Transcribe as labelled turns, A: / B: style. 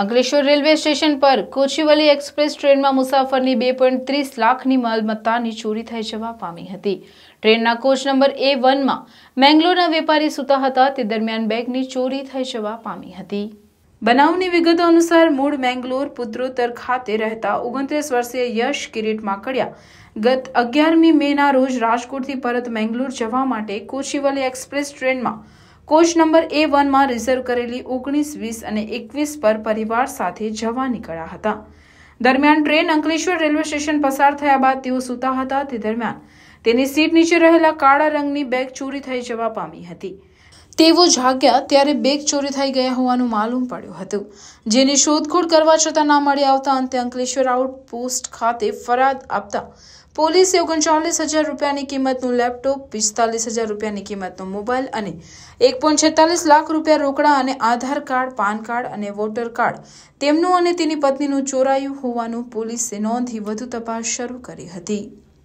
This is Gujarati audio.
A: અંકલેશ્વર રેલવે સ્ટેશન પર કોચીવલી એક્સપ્રેસ ટ્રેનમાં મુસાફરની બે પોઈન્ટ ત્રીસ લાખની માલમત્તાની ચોરી થઈ જવા પામી હતી ટ્રેનના કોચ નંબર એ વનમાં મેંગ્લોરના વેપારી સૂતા હતા તે દરમિયાન બેગની ચોરી થઈ જવા પામી હતી બનાવની વિગતો અનુસાર મૂળ મેંગ્લોર પુત્રોત્તર ખાતે રહેતા ઓગણત્રીસ વર્ષીય યશ કિરીટ માકડિયા ગત અગિયારમી મેના રોજ રાજકોટથી પરત મેંગ્લોર જવા માટે કોચીવલી એક્સપ્રેસ ટ્રેનમાં કોચ નંબર એ વનમાં રિઝર્વ કરેલી ઓગણીસ વીસ અને એકવીસ પર પરિવાર સાથે જવા નીકળ્યા હતા દરમિયાન ટ્રેન અંકલેશ્વર રેલવે સ્ટેશન પસાર થયા બાદ તેઓ સૂતા હતા તે દરમિયાન તેની સીટ નીચે રહેલા કાળા રંગની બેગ ચોરી થઈ જવા પામી હતી તેઓ જાગ્યા ત્યારે બેગ ચોરી થઈ ગયા હોવાનું માલુમ પડ્યું હતું જેની શોધખોળ કરવા છતાં ના મળી આવતા અંતે અંકલેશ્વર આઉટપોસ્ટ ખાતે ફરિયાદ આપતા પોલીસે ઓગણચાલીસ હજાર રૂપિયાની કિંમતનું લેપટોપ પિસ્તાલીસ હજાર રૂપિયાની કિંમતનો મોબાઈલ અને એક પોઈન્ટ છેતાલીસ લાખ રૂપિયા રોકડા અને આધાર કાર્ડ પાન કાર્ડ અને વોટર કાર્ડ તેમનું અને તેની પત્નીનું ચોરાયું હોવાનું પોલીસે નોંધી વધુ તપાસ શરૂ કરી હતી